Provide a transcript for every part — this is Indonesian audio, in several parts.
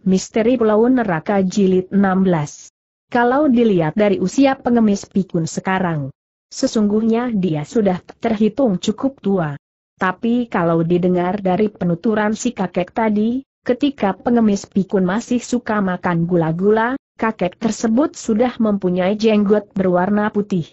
Misteri Pulau Neraka Jilid 16. Kalau dilihat dari usia pengemis pikun sekarang, sesungguhnya dia sudah terhitung cukup tua. Tapi kalau didengar dari penuturan si kakek tadi, ketika pengemis pikun masih suka makan gula-gula, kakek tersebut sudah mempunyai jenggot berwarna putih.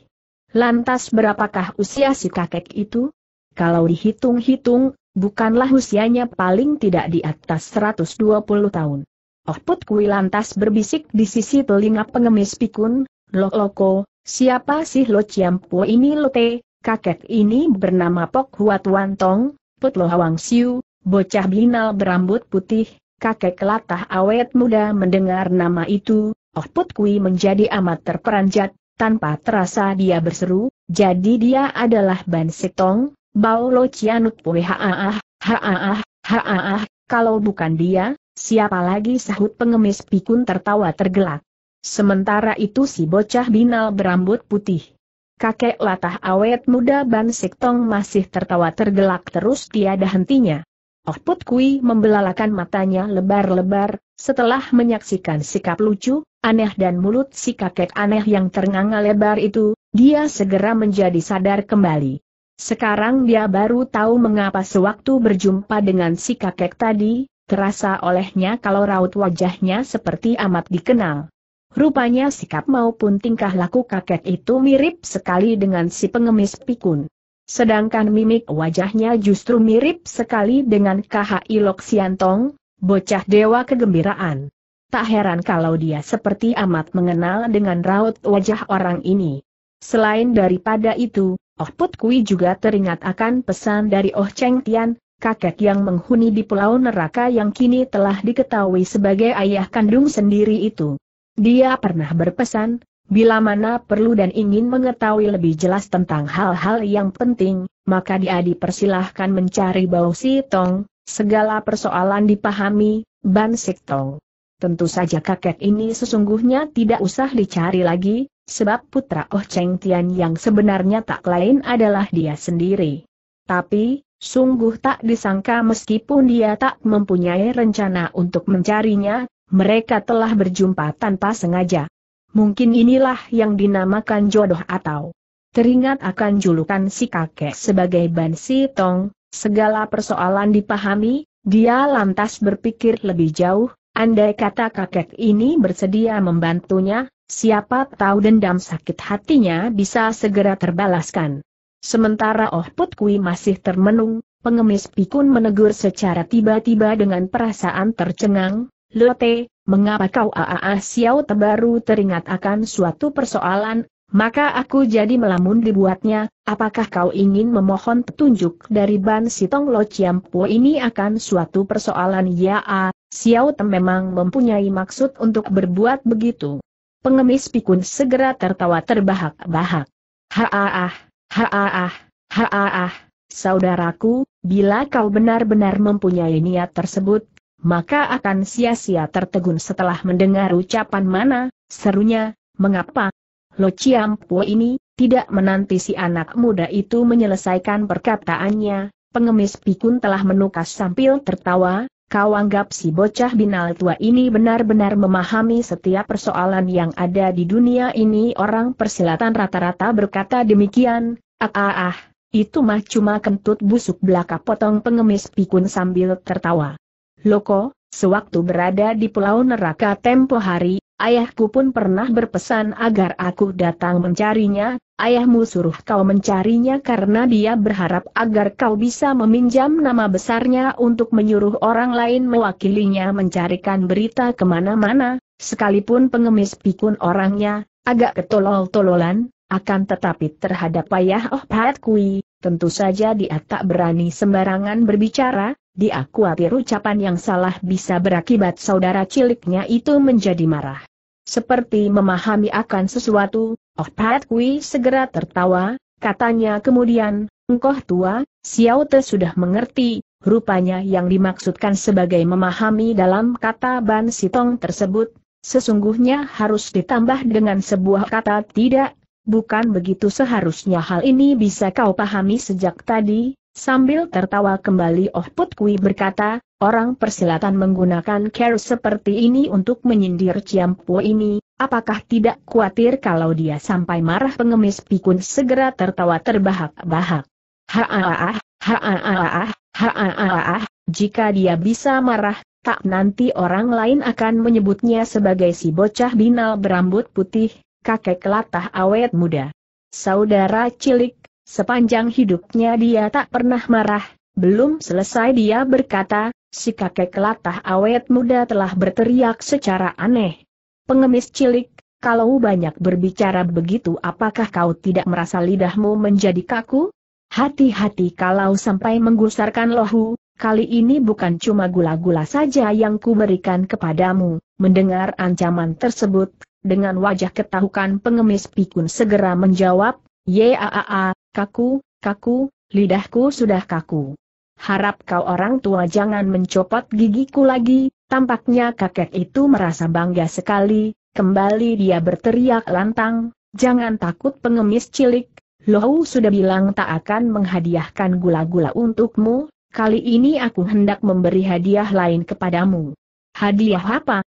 Lantas berapakah usia si kakek itu? Kalau dihitung-hitung, bukanlah usianya paling tidak di atas 120 tahun. Oh put Kui lantas berbisik di sisi telinga pengemis pikun, Lo Loko, siapa sih Lo Ciampu ini lo Lote, kakek ini bernama Pok Huat Wan Tong, Put Lo Hawang Siu, bocah binal berambut putih, kakek latah awet muda mendengar nama itu, Oh put Kui menjadi amat terperanjat, tanpa terasa dia berseru, jadi dia adalah Ban Setong, Bao Lo Cianut Pue Haaah, Haaah, Haaah, kalau bukan dia, Siapa lagi sahut pengemis pikun tertawa tergelak. Sementara itu si bocah binal berambut putih. Kakek latah awet muda Ban Sektong masih tertawa tergelak terus tiada hentinya. Oh Put Kui membelalakan matanya lebar-lebar, setelah menyaksikan sikap lucu, aneh dan mulut si kakek aneh yang ternganga lebar itu, dia segera menjadi sadar kembali. Sekarang dia baru tahu mengapa sewaktu berjumpa dengan si kakek tadi, Terasa olehnya kalau raut wajahnya seperti amat dikenal. Rupanya sikap maupun tingkah laku kakek itu mirip sekali dengan si pengemis pikun. Sedangkan mimik wajahnya justru mirip sekali dengan KHI Ilok Siantong, bocah dewa kegembiraan. Tak heran kalau dia seperti amat mengenal dengan raut wajah orang ini. Selain daripada itu, Oh Put Kui juga teringat akan pesan dari Oh Cheng Tian, kakek yang menghuni di pulau neraka yang kini telah diketahui sebagai ayah kandung sendiri itu. Dia pernah berpesan, bila mana perlu dan ingin mengetahui lebih jelas tentang hal-hal yang penting, maka dia dipersilahkan mencari bau si tong, segala persoalan dipahami, ban sik tong. Tentu saja kakek ini sesungguhnya tidak usah dicari lagi, sebab putra Oh Cheng Tian yang sebenarnya tak lain adalah dia sendiri. Tapi, Sungguh tak disangka meskipun dia tak mempunyai rencana untuk mencarinya, mereka telah berjumpa tanpa sengaja. Mungkin inilah yang dinamakan jodoh atau teringat akan julukan si kakek sebagai Ban Tong, segala persoalan dipahami, dia lantas berpikir lebih jauh, andai kata kakek ini bersedia membantunya, siapa tahu dendam sakit hatinya bisa segera terbalaskan. Sementara Oh Put Kui masih termenung, pengemis pikun menegur secara tiba-tiba dengan perasaan tercengang, Lote, mengapa kau aa Xiao terbaru teringat akan suatu persoalan, maka aku jadi melamun dibuatnya, apakah kau ingin memohon petunjuk dari Ban Sitong Lo Ciampo ini akan suatu persoalan ya a, Xiao Tem memang mempunyai maksud untuk berbuat begitu. Pengemis pikun segera tertawa terbahak-bahak. Haaah, Haaah, haaah, saudaraku, bila kau benar-benar mempunyai niat tersebut, maka akan sia-sia tertegun setelah mendengar ucapan mana, serunya, mengapa? Lo Ciampu ini, tidak menanti si anak muda itu menyelesaikan perkataannya, pengemis pikun telah menukas sambil tertawa, Kau anggap si bocah binal tua ini benar-benar memahami setiap persoalan yang ada di dunia ini orang persilatan rata-rata berkata demikian, ah ah ah, itu mah cuma kentut busuk belaka potong pengemis pikun sambil tertawa. Loko, sewaktu berada di pulau neraka tempo hari, Ayahku pun pernah berpesan agar aku datang mencarinya, ayahmu suruh kau mencarinya karena dia berharap agar kau bisa meminjam nama besarnya untuk menyuruh orang lain mewakilinya mencarikan berita kemana-mana, sekalipun pengemis pikun orangnya, agak ketolol-tololan, akan tetapi terhadap ayah Oh Pat Kui, tentu saja dia tak berani sembarangan berbicara, dia khawatir ucapan yang salah bisa berakibat saudara ciliknya itu menjadi marah. Seperti memahami akan sesuatu, Oh Pat Kui segera tertawa, katanya kemudian, engkau tua, Xiao Te sudah mengerti, rupanya yang dimaksudkan sebagai memahami dalam kata Ban Sitong tersebut, sesungguhnya harus ditambah dengan sebuah kata tidak, bukan begitu seharusnya hal ini bisa kau pahami sejak tadi, Sambil tertawa kembali Oh Put Kui berkata, orang persilatan menggunakan care seperti ini untuk menyindir Ciampu ini, apakah tidak khawatir kalau dia sampai marah pengemis pikun segera tertawa terbahak-bahak. Haaah, haaah, haaah, jika dia bisa marah, tak nanti orang lain akan menyebutnya sebagai si bocah binal berambut putih, kakek latah awet muda. Saudara cilik, Sepanjang hidupnya dia tak pernah marah, belum selesai dia berkata, si kakek latah awet muda telah berteriak secara aneh. Pengemis cilik, kalau banyak berbicara begitu apakah kau tidak merasa lidahmu menjadi kaku? Hati-hati kalau sampai menggusarkan lohu, kali ini bukan cuma gula-gula saja yang kuberikan kepadamu. Mendengar ancaman tersebut, dengan wajah ketahukan pengemis pikun segera menjawab, Yaa, kaku, kaku, lidahku sudah kaku. Harap kau orang tua jangan mencopot gigiku lagi, tampaknya kakek itu merasa bangga sekali, kembali dia berteriak lantang, jangan takut pengemis cilik, Lohu sudah bilang tak akan menghadiahkan gula-gula untukmu, kali ini aku hendak memberi hadiah lain kepadamu. Hadiah apa?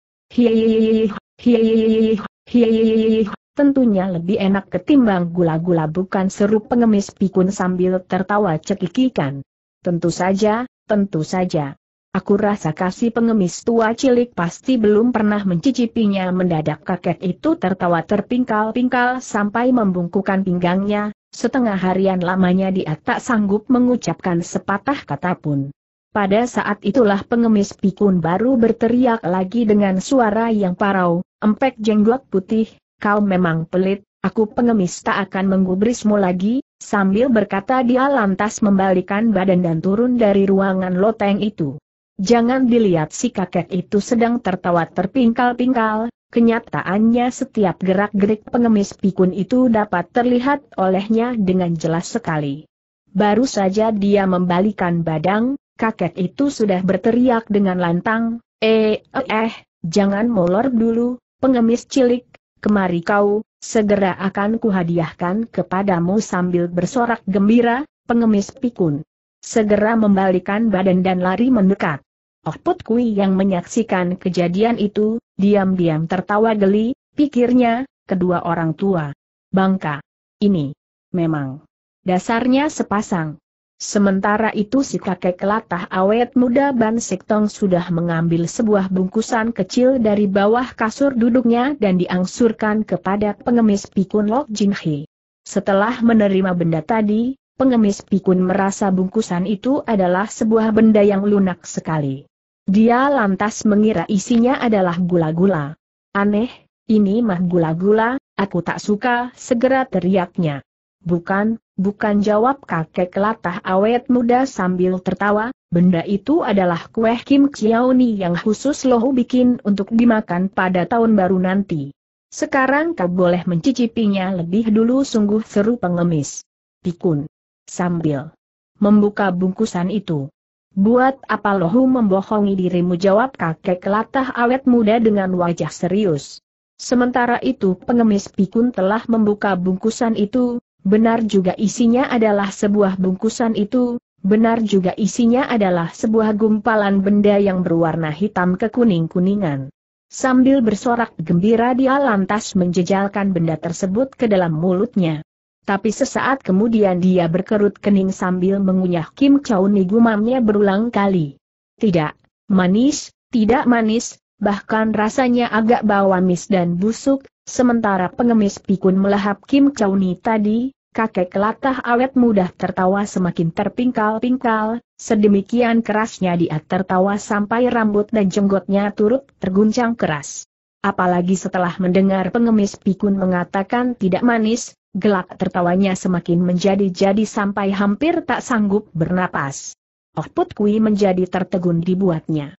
tentunya lebih enak ketimbang gula-gula bukan seru pengemis pikun sambil tertawa cekikikan. Tentu saja, tentu saja. Aku rasa kasih pengemis tua cilik pasti belum pernah mencicipinya mendadak kakek itu tertawa terpingkal-pingkal sampai membungkukan pinggangnya, setengah harian lamanya dia tak sanggup mengucapkan sepatah kata pun. Pada saat itulah pengemis pikun baru berteriak lagi dengan suara yang parau, empek jenggot putih, kau memang pelit, aku pengemis tak akan menggubrismu lagi, sambil berkata dia lantas membalikan badan dan turun dari ruangan loteng itu. Jangan dilihat si kakek itu sedang tertawa terpingkal-pingkal, kenyataannya setiap gerak-gerik pengemis pikun itu dapat terlihat olehnya dengan jelas sekali. Baru saja dia membalikan badang, kakek itu sudah berteriak dengan lantang, eh, eh, eh jangan molor dulu, pengemis cilik, kemari kau, segera akan kuhadiahkan kepadamu sambil bersorak gembira, pengemis pikun. Segera membalikan badan dan lari mendekat. Oh Put Kui yang menyaksikan kejadian itu, diam-diam tertawa geli, pikirnya, kedua orang tua. Bangka. Ini. Memang. Dasarnya sepasang. Sementara itu si kakek kelatah awet muda Ban Sektong sudah mengambil sebuah bungkusan kecil dari bawah kasur duduknya dan diangsurkan kepada pengemis pikun Lok Jin Hee. Setelah menerima benda tadi, pengemis pikun merasa bungkusan itu adalah sebuah benda yang lunak sekali. Dia lantas mengira isinya adalah gula-gula. Aneh, ini mah gula-gula, aku tak suka, segera teriaknya. Bukan, Bukan jawab kakek latah awet muda sambil tertawa, benda itu adalah kue Kim Chiaoni yang khusus lohu bikin untuk dimakan pada tahun baru nanti. Sekarang kau boleh mencicipinya lebih dulu sungguh seru pengemis. Pikun. Sambil membuka bungkusan itu. Buat apa lohu membohongi dirimu jawab kakek latah awet muda dengan wajah serius. Sementara itu pengemis pikun telah membuka bungkusan itu, Benar juga isinya adalah sebuah bungkusan itu, benar juga isinya adalah sebuah gumpalan benda yang berwarna hitam kekuning-kuningan. Sambil bersorak gembira dia lantas menjejalkan benda tersebut ke dalam mulutnya. Tapi sesaat kemudian dia berkerut kening sambil mengunyah Kim Chau Ni gumamnya berulang kali. Tidak, manis, tidak manis, bahkan rasanya agak bawamis dan busuk, sementara pengemis pikun melahap Kim Chauni tadi, kakek latah awet mudah tertawa semakin terpingkal-pingkal, sedemikian kerasnya dia tertawa sampai rambut dan jenggotnya turut terguncang keras. Apalagi setelah mendengar pengemis pikun mengatakan tidak manis, gelak tertawanya semakin menjadi-jadi sampai hampir tak sanggup bernapas. Oh Put Kui menjadi tertegun dibuatnya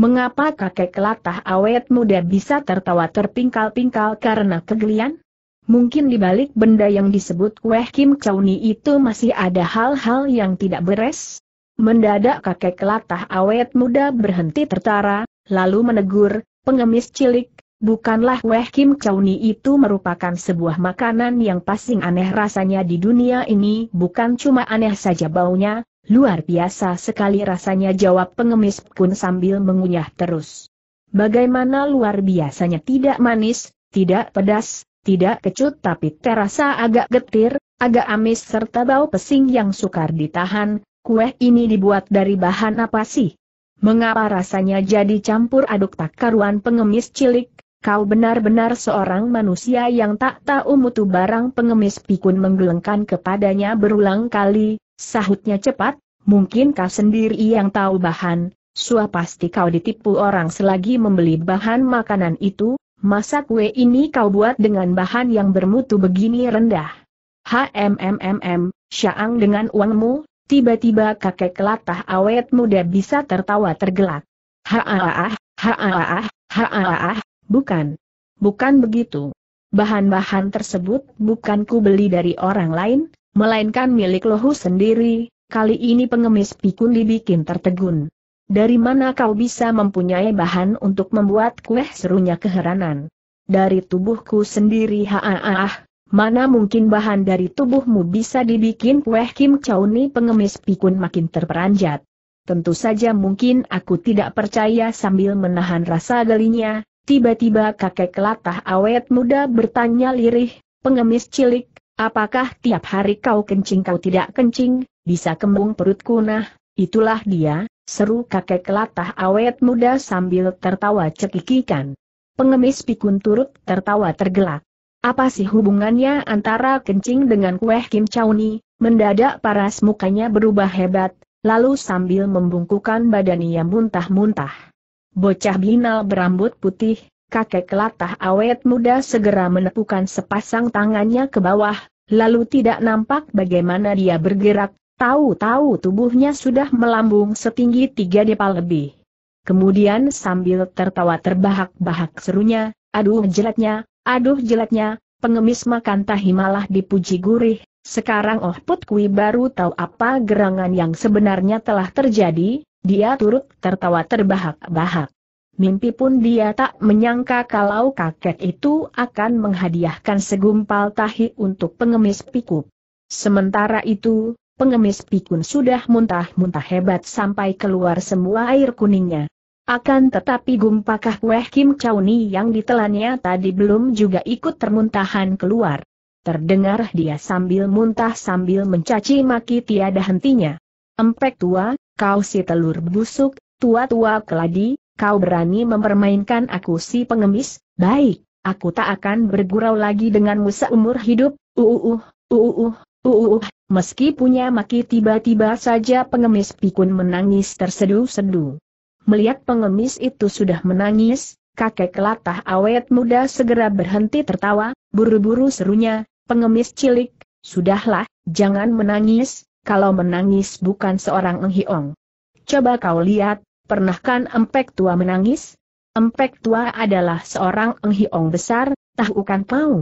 mengapa kakek kelatah awet muda bisa tertawa terpingkal-pingkal karena kegelian? Mungkin di balik benda yang disebut kueh Kim Chauni itu masih ada hal-hal yang tidak beres? Mendadak kakek kelatah awet muda berhenti tertara, lalu menegur, pengemis cilik, bukanlah Weh Kim Chauni itu merupakan sebuah makanan yang paling aneh rasanya di dunia ini, bukan cuma aneh saja baunya, Luar biasa sekali rasanya jawab pengemis kun sambil mengunyah terus. Bagaimana luar biasanya tidak manis, tidak pedas, tidak kecut tapi terasa agak getir, agak amis serta bau pesing yang sukar ditahan, kue ini dibuat dari bahan apa sih? Mengapa rasanya jadi campur aduk tak karuan pengemis cilik? Kau benar-benar seorang manusia yang tak tahu mutu barang pengemis pikun menggelengkan kepadanya berulang kali, Sahutnya cepat, mungkin kau sendiri yang tahu bahan, Sua pasti kau ditipu orang selagi membeli bahan makanan itu, masa kue ini kau buat dengan bahan yang bermutu begini rendah. HMMMM, Syaang dengan uangmu, tiba-tiba kakek kelatah awet muda bisa tertawa tergelak. Haaah, haaah, haaah, bukan. Bukan begitu. Bahan-bahan tersebut bukan ku beli dari orang lain, melainkan milik lohu sendiri, kali ini pengemis pikun dibikin tertegun. Dari mana kau bisa mempunyai bahan untuk membuat kue serunya keheranan? Dari tubuhku sendiri haaah, mana mungkin bahan dari tubuhmu bisa dibikin kue Kim Chauni pengemis pikun makin terperanjat. Tentu saja mungkin aku tidak percaya sambil menahan rasa gelinya, tiba-tiba kakek latah awet muda bertanya lirih, pengemis cilik, Apakah tiap hari kau kencing kau tidak kencing, bisa kembung perutku nah, itulah dia, seru kakek kelatah awet muda sambil tertawa cekikikan. Pengemis pikun turut tertawa tergelak. Apa sih hubungannya antara kencing dengan kueh Kim Chauni, mendadak paras mukanya berubah hebat, lalu sambil membungkukan badannya muntah-muntah. Bocah binal berambut putih, kakek kelatah awet muda segera menepukan sepasang tangannya ke bawah, Lalu tidak nampak bagaimana dia bergerak, tahu-tahu tubuhnya sudah melambung setinggi tiga depa lebih. Kemudian sambil tertawa terbahak-bahak serunya, aduh jelatnya, aduh jelatnya, pengemis makan tahi malah dipuji gurih, sekarang Oh Put Kui baru tahu apa gerangan yang sebenarnya telah terjadi, dia turut tertawa terbahak-bahak. Mimpi pun dia tak menyangka kalau kakek itu akan menghadiahkan segumpal tahi untuk pengemis pikup. Sementara itu, pengemis pikun sudah muntah-muntah hebat sampai keluar semua air kuningnya. Akan tetapi gumpakah Weh Kim Chauni yang ditelannya tadi belum juga ikut termuntahan keluar. Terdengar dia sambil muntah sambil mencaci maki tiada hentinya. Empek tua, kau si telur busuk, tua-tua keladi, kau berani mempermainkan aku si pengemis, baik, aku tak akan bergurau lagi dengan musa umur hidup, uuuh, uuuh, uh, uuuh, uh, uh, meski punya maki tiba-tiba saja pengemis pikun menangis terseduh-seduh. Melihat pengemis itu sudah menangis, kakek latah awet muda segera berhenti tertawa, buru-buru serunya, pengemis cilik, sudahlah, jangan menangis, kalau menangis bukan seorang enghiong. Coba kau lihat, Pernahkan Empek Tua menangis? Empek Tua adalah seorang enghiong besar, tahukan kau?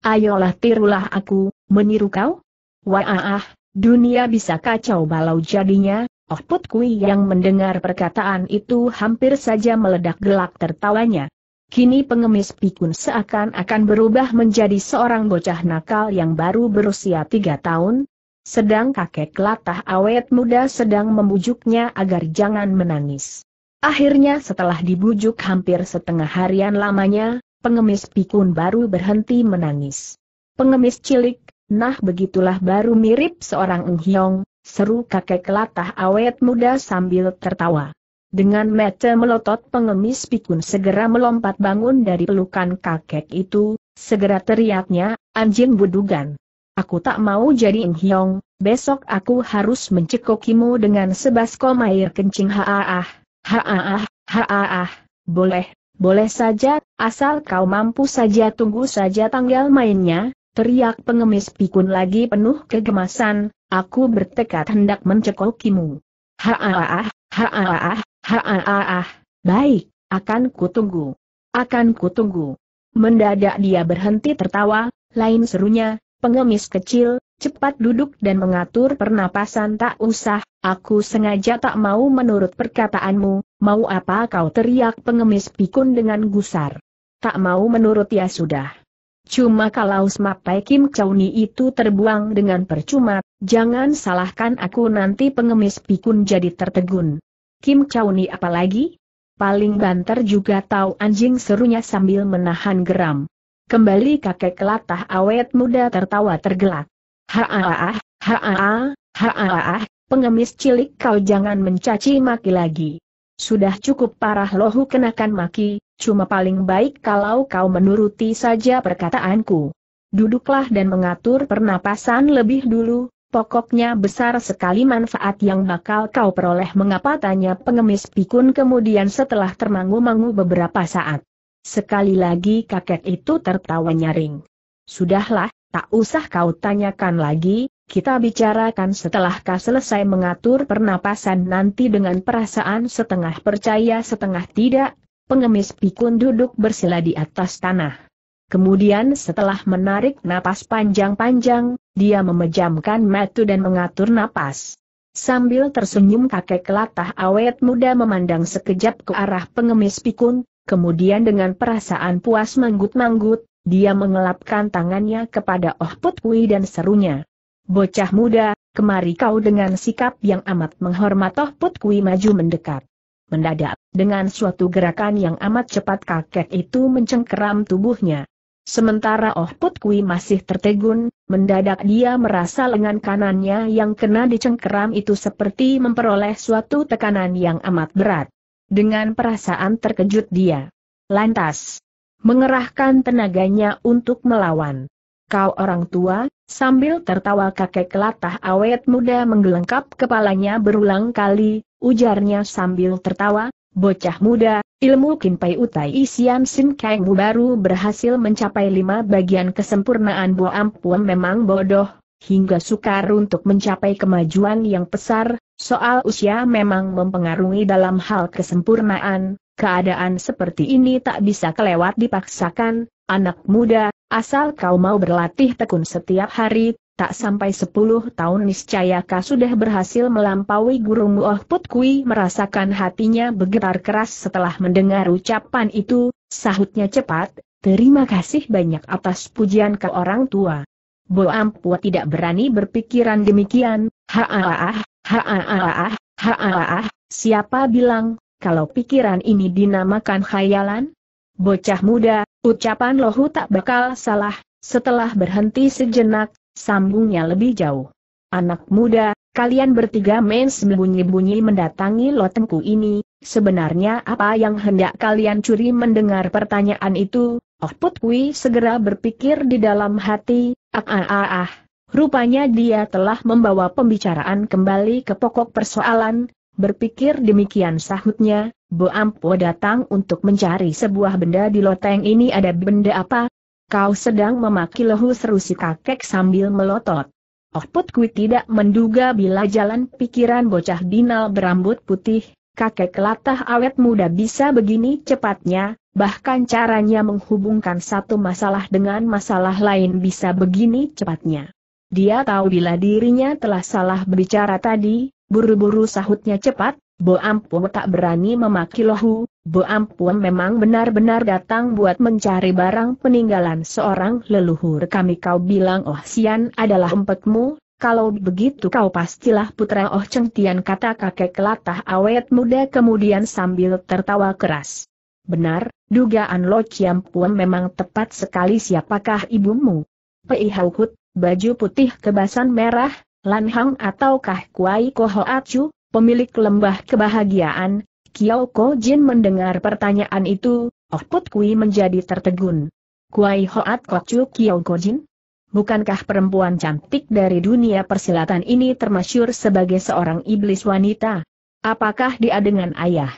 Ayolah tirulah aku, meniru kau? Wah, dunia bisa kacau balau jadinya, Oh Put yang mendengar perkataan itu hampir saja meledak gelak tertawanya. Kini pengemis pikun seakan-akan berubah menjadi seorang bocah nakal yang baru berusia tiga tahun, sedang kakek latah awet muda sedang membujuknya agar jangan menangis. Akhirnya setelah dibujuk hampir setengah harian lamanya, pengemis pikun baru berhenti menangis. Pengemis cilik, nah begitulah baru mirip seorang Enghyong, seru kakek latah awet muda sambil tertawa. Dengan mata melotot pengemis pikun segera melompat bangun dari pelukan kakek itu, segera teriaknya, anjing budugan. Aku tak mau jadi Hyong, besok aku harus mencekokimu dengan sebaskom air kencing haaah, haaah, haaah, boleh, boleh saja, asal kau mampu saja tunggu saja tanggal mainnya, teriak pengemis pikun lagi penuh kegemasan, aku bertekad hendak mencekokimu. Haaah, haaah, haaah, baik, akan kutunggu. Akan kutunggu. Mendadak dia berhenti tertawa, lain serunya, pengemis kecil, cepat duduk dan mengatur pernapasan tak usah, aku sengaja tak mau menurut perkataanmu, mau apa kau teriak pengemis pikun dengan gusar. Tak mau menurut ya sudah. Cuma kalau semapai Kim Chauni itu terbuang dengan percuma, jangan salahkan aku nanti pengemis pikun jadi tertegun. Kim Chauni apalagi? Paling banter juga tahu anjing serunya sambil menahan geram. Kembali kakek kelatah awet muda tertawa tergelak. Haaah, haaah, haaah, pengemis cilik kau jangan mencaci maki lagi. Sudah cukup parah lohu kenakan maki, cuma paling baik kalau kau menuruti saja perkataanku. Duduklah dan mengatur pernapasan lebih dulu, pokoknya besar sekali manfaat yang bakal kau peroleh mengapa tanya pengemis pikun kemudian setelah termangu-mangu beberapa saat. Sekali lagi kakek itu tertawa nyaring. Sudahlah, tak usah kau tanyakan lagi, kita bicarakan setelah kau selesai mengatur pernapasan nanti dengan perasaan setengah percaya setengah tidak, pengemis pikun duduk bersila di atas tanah. Kemudian setelah menarik napas panjang-panjang, dia memejamkan mata dan mengatur napas. Sambil tersenyum kakek latah awet muda memandang sekejap ke arah pengemis pikun, Kemudian dengan perasaan puas manggut-manggut, dia mengelapkan tangannya kepada Oh Put Kui dan serunya. Bocah muda, kemari kau dengan sikap yang amat menghormat Oh Put Kui maju mendekat. Mendadak, dengan suatu gerakan yang amat cepat kakek itu mencengkeram tubuhnya. Sementara Oh Put Kui masih tertegun, mendadak dia merasa lengan kanannya yang kena dicengkeram itu seperti memperoleh suatu tekanan yang amat berat. Dengan perasaan terkejut dia. Lantas, mengerahkan tenaganya untuk melawan. Kau orang tua, sambil tertawa kakek latah awet muda menggelengkap kepalanya berulang kali, ujarnya sambil tertawa, bocah muda, ilmu kinpai utai sin sim kengmu baru berhasil mencapai lima bagian kesempurnaan Bo Ampuan memang bodoh, hingga sukar untuk mencapai kemajuan yang besar, Soal usia memang mempengaruhi dalam hal kesempurnaan, keadaan seperti ini tak bisa kelewat dipaksakan, anak muda, asal kau mau berlatih tekun setiap hari, tak sampai 10 tahun niscaya kau sudah berhasil melampaui gurumu Oh Put Kui merasakan hatinya bergetar keras setelah mendengar ucapan itu, sahutnya cepat, terima kasih banyak atas pujian ke orang tua. Bo Ampua tidak berani berpikiran demikian, haah Haaah, ah, ah, ah, haaah, siapa bilang, kalau pikiran ini dinamakan khayalan? Bocah muda, ucapan lohu tak bakal salah, setelah berhenti sejenak, sambungnya lebih jauh. Anak muda, kalian bertiga main sembunyi-bunyi mendatangi lotengku ini, sebenarnya apa yang hendak kalian curi mendengar pertanyaan itu? Oh Putwi segera berpikir di dalam hati, ah ah ah ah. Rupanya dia telah membawa pembicaraan kembali ke pokok persoalan, berpikir demikian sahutnya, Bo Ampo datang untuk mencari sebuah benda di loteng ini ada benda apa? Kau sedang memaki lehu seru si kakek sambil melotot. Oh putkui tidak menduga bila jalan pikiran bocah dinal berambut putih, kakek latah awet muda bisa begini cepatnya, bahkan caranya menghubungkan satu masalah dengan masalah lain bisa begini cepatnya. Dia tahu bila dirinya telah salah berbicara tadi, buru-buru sahutnya cepat, Bo Ampun tak berani memaki Lohu, Bo Ampun memang benar-benar datang buat mencari barang peninggalan seorang leluhur kami kau bilang Oh Sian adalah empekmu, kalau begitu kau pastilah putra Oh Cheng Tian kata kakek kelatah awet muda kemudian sambil tertawa keras. Benar, dugaan Lo Chiam Puan memang tepat sekali siapakah ibumu? Pei Hau Hut, baju putih kebasan merah, Lanhang ataukah Kuai Koho Acu, pemilik lembah kebahagiaan, Kiao Ko Jin mendengar pertanyaan itu, Oh Put Kui menjadi tertegun. Kuai Hoat Kokcu Kiao Ko Jin? Bukankah perempuan cantik dari dunia persilatan ini termasyur sebagai seorang iblis wanita? Apakah dia dengan ayah?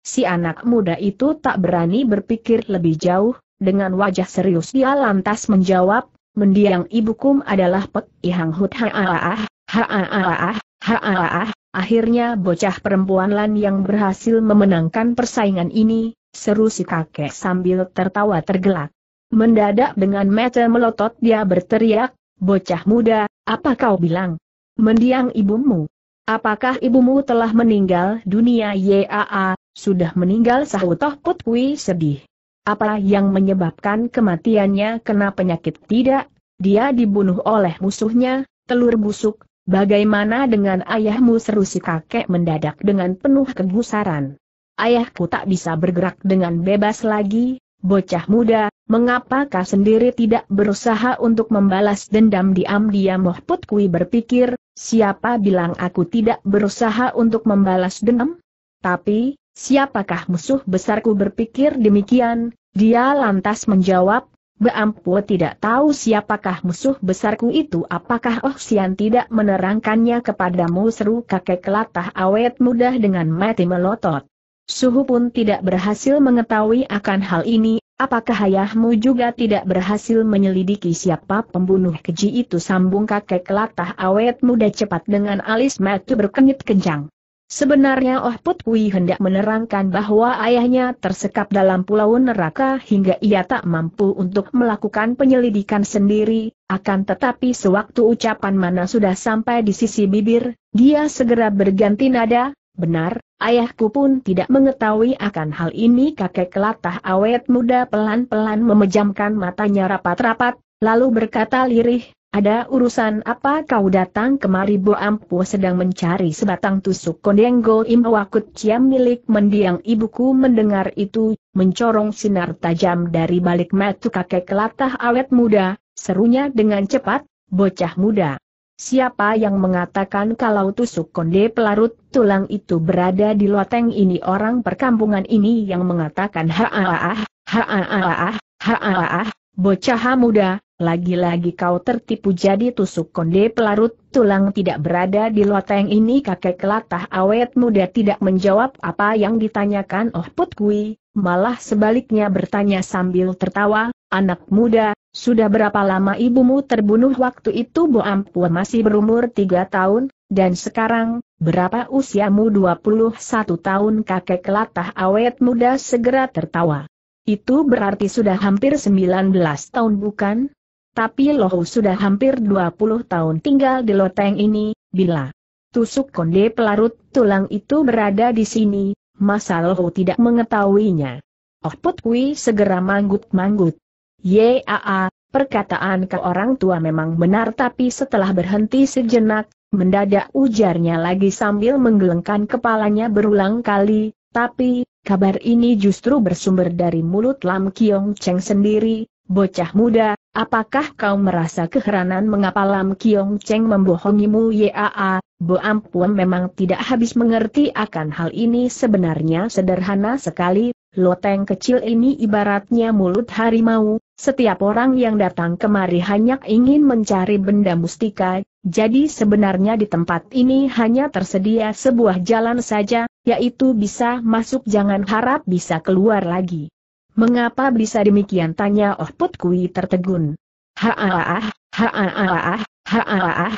Si anak muda itu tak berani berpikir lebih jauh, dengan wajah serius dia lantas menjawab, mendiang ibukum adalah Pek Ihang Hut Ha'aah, Ha'aah, Ha'aah, akhirnya bocah perempuan Lan yang berhasil memenangkan persaingan ini, seru si kakek sambil tertawa tergelak. Mendadak dengan mata melotot dia berteriak, bocah muda, apa kau bilang? Mendiang ibumu. Apakah ibumu telah meninggal dunia yaa, sudah meninggal sahutoh Putwi sedih. Apa yang menyebabkan kematiannya kena penyakit tidak? Dia dibunuh oleh musuhnya, telur busuk, bagaimana dengan ayahmu seru si kakek mendadak dengan penuh kegusaran. Ayahku tak bisa bergerak dengan bebas lagi, bocah muda, mengapakah sendiri tidak berusaha untuk membalas dendam diam-diam Mohput Kui berpikir, siapa bilang aku tidak berusaha untuk membalas dendam? Tapi, Siapakah musuh besarku berpikir demikian? Dia lantas menjawab, Beampu tidak tahu siapakah musuh besarku itu apakah Oh Sian tidak menerangkannya kepadamu seru kakek latah awet muda dengan mati melotot. Suhu pun tidak berhasil mengetahui akan hal ini, apakah ayahmu juga tidak berhasil menyelidiki siapa pembunuh keji itu sambung kakek latah awet muda cepat dengan alis mati berkenyit kencang. Sebenarnya Oh Put Kui hendak menerangkan bahwa ayahnya tersekap dalam pulau neraka hingga ia tak mampu untuk melakukan penyelidikan sendiri, akan tetapi sewaktu ucapan mana sudah sampai di sisi bibir, dia segera berganti nada, benar, ayahku pun tidak mengetahui akan hal ini kakek kelatah awet muda pelan-pelan memejamkan matanya rapat-rapat, lalu berkata lirih, ada urusan apa kau datang kemari bu Ampu sedang mencari sebatang tusuk kondenggo imawakut Im Wakut Ciam milik mendiang ibuku mendengar itu, mencorong sinar tajam dari balik metu kakek latah awet muda, serunya dengan cepat, bocah muda. Siapa yang mengatakan kalau tusuk konde pelarut tulang itu berada di loteng ini orang perkampungan ini yang mengatakan ha ah, ah, ha ah, ha bocah muda, lagi-lagi kau tertipu jadi tusuk konde pelarut tulang tidak berada di loteng ini kakek kelatah awet muda tidak menjawab apa yang ditanyakan Oh Put Kui, malah sebaliknya bertanya sambil tertawa, anak muda, sudah berapa lama ibumu terbunuh waktu itu bu Ampua masih berumur tiga tahun, dan sekarang, berapa usiamu 21 tahun kakek kelatah awet muda segera tertawa. Itu berarti sudah hampir 19 tahun bukan? Tapi Lohu sudah hampir 20 tahun tinggal di loteng ini, bila tusuk konde pelarut tulang itu berada di sini, masa Lohu tidak mengetahuinya. Oh Put Kui segera manggut-manggut. Yaa, perkataan ke orang tua memang benar tapi setelah berhenti sejenak, mendadak ujarnya lagi sambil menggelengkan kepalanya berulang kali, tapi, kabar ini justru bersumber dari mulut Lam Kiong Cheng sendiri, bocah muda, Apakah kau merasa keheranan mengapa Lam Kiong Cheng membohongimu Yaa, Bo Ampuan memang tidak habis mengerti akan hal ini sebenarnya sederhana sekali, loteng kecil ini ibaratnya mulut harimau, setiap orang yang datang kemari hanya ingin mencari benda mustika, jadi sebenarnya di tempat ini hanya tersedia sebuah jalan saja, yaitu bisa masuk jangan harap bisa keluar lagi. Mengapa bisa demikian tanya Oh Put Kui tertegun. ha ah haaah,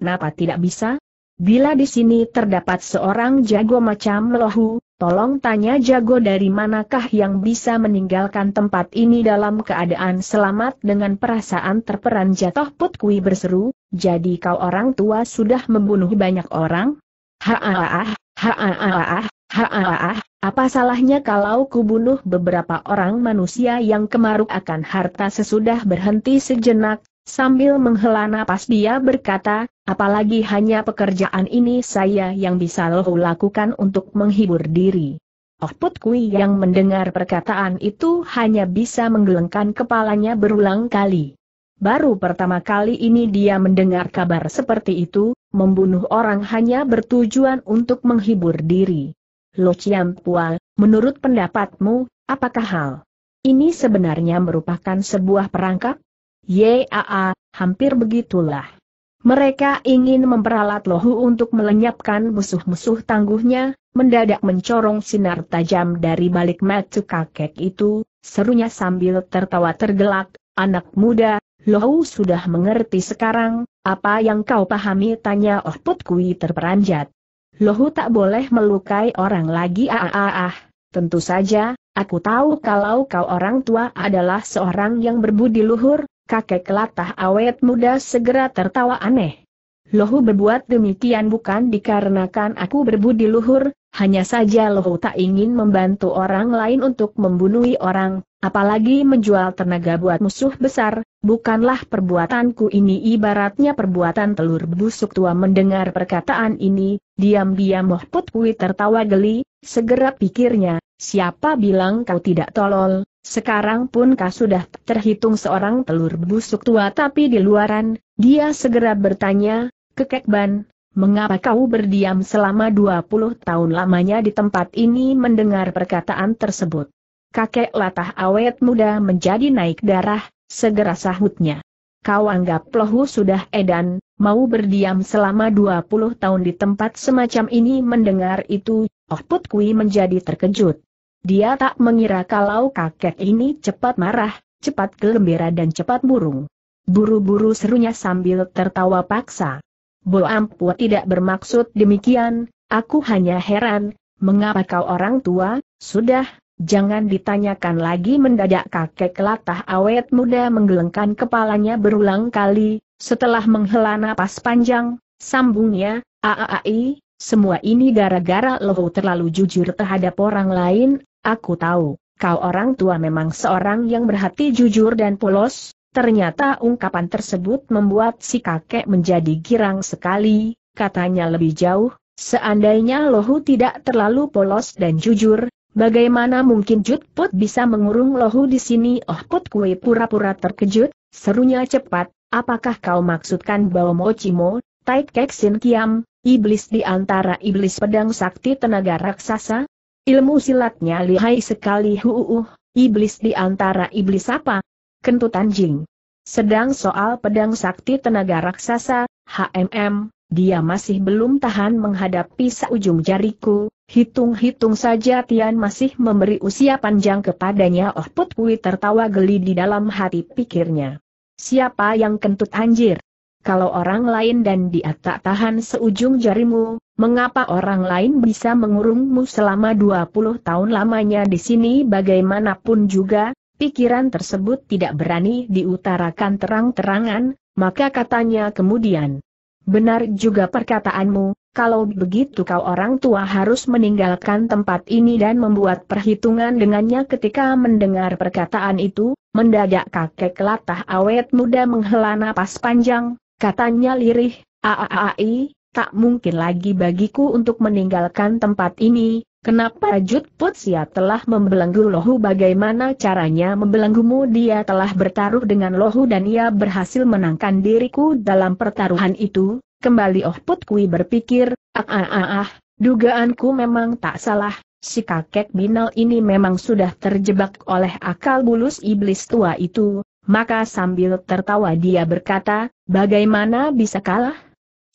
kenapa tidak bisa? Bila di sini terdapat seorang jago macam melohu, tolong tanya jago dari manakah yang bisa meninggalkan tempat ini dalam keadaan selamat dengan perasaan terperanjat Oh Put Kui berseru, jadi kau orang tua sudah membunuh banyak orang? ha haaah, ah apa salahnya kalau kubunuh beberapa orang manusia yang kemaruk akan harta sesudah berhenti sejenak, sambil menghela napas dia berkata, apalagi hanya pekerjaan ini saya yang bisa loh lakukan untuk menghibur diri. Oh Put yang mendengar perkataan itu hanya bisa menggelengkan kepalanya berulang kali. Baru pertama kali ini dia mendengar kabar seperti itu, membunuh orang hanya bertujuan untuk menghibur diri. Lo Pua, menurut pendapatmu, apakah hal ini sebenarnya merupakan sebuah perangkap? Yaa, hampir begitulah. Mereka ingin memperalat lohu untuk melenyapkan musuh-musuh tangguhnya, mendadak mencorong sinar tajam dari balik mata kakek itu, serunya sambil tertawa tergelak, anak muda, lohu sudah mengerti sekarang, apa yang kau pahami tanya Oh Put Kui terperanjat. Lohu tak boleh melukai orang lagi ah, ah, ah, ah Tentu saja, aku tahu kalau kau orang tua adalah seorang yang berbudi luhur, kakek latah awet muda segera tertawa aneh. Lohu berbuat demikian bukan dikarenakan aku berbudi luhur, hanya saja Lohu tak ingin membantu orang lain untuk membunuhi orang, apalagi menjual tenaga buat musuh besar, bukanlah perbuatanku ini ibaratnya perbuatan telur busuk tua mendengar perkataan ini, diam-diam Mohput Kui tertawa geli, segera pikirnya, siapa bilang kau tidak tolol, sekarang pun kau sudah terhitung seorang telur busuk tua tapi di luaran, dia segera bertanya, kekekban, Mengapa kau berdiam selama 20 tahun lamanya di tempat ini mendengar perkataan tersebut? Kakek latah awet muda menjadi naik darah, segera sahutnya. Kau anggap lohu sudah edan, mau berdiam selama 20 tahun di tempat semacam ini mendengar itu, oh put menjadi terkejut. Dia tak mengira kalau kakek ini cepat marah, cepat gembira dan cepat burung. Buru-buru serunya sambil tertawa paksa. Bo Ampua tidak bermaksud demikian, aku hanya heran, mengapa kau orang tua, sudah, jangan ditanyakan lagi mendadak kakek latah awet muda menggelengkan kepalanya berulang kali, setelah menghela napas panjang, sambungnya, aaai, semua ini gara-gara lo terlalu jujur terhadap orang lain, aku tahu, kau orang tua memang seorang yang berhati jujur dan polos, Ternyata ungkapan tersebut membuat si kakek menjadi girang sekali, katanya lebih jauh, seandainya Lohu tidak terlalu polos dan jujur, bagaimana mungkin Jutput bisa mengurung Lohu di sini? Oh Put Kue pura-pura terkejut, serunya cepat, apakah kau maksudkan bahwa Mochimo, Kek Sin Kiam, iblis di antara iblis pedang sakti tenaga raksasa? Ilmu silatnya lihai sekali huuuh, iblis di antara iblis apa? Kentut anjing. Sedang soal pedang sakti tenaga raksasa, HMM, dia masih belum tahan menghadapi seujung jariku, hitung-hitung saja Tian masih memberi usia panjang kepadanya Oh Put Pui tertawa geli di dalam hati pikirnya. Siapa yang kentut anjir? Kalau orang lain dan dia tak tahan seujung jarimu, mengapa orang lain bisa mengurungmu selama 20 tahun lamanya di sini bagaimanapun juga, Pikiran tersebut tidak berani diutarakan terang-terangan, maka katanya kemudian. Benar juga perkataanmu, kalau begitu kau orang tua harus meninggalkan tempat ini dan membuat perhitungan dengannya ketika mendengar perkataan itu, mendadak kakek latah awet muda menghela napas panjang, katanya lirih, aaai, tak mungkin lagi bagiku untuk meninggalkan tempat ini, Kenapa Jut Putsia telah membelenggu Lohu bagaimana caranya membelenggumu dia telah bertaruh dengan Lohu dan ia berhasil menangkan diriku dalam pertaruhan itu, kembali Oh Put Kui berpikir, ah ah ah ah, dugaanku memang tak salah, si kakek binal ini memang sudah terjebak oleh akal bulus iblis tua itu, maka sambil tertawa dia berkata, bagaimana bisa kalah?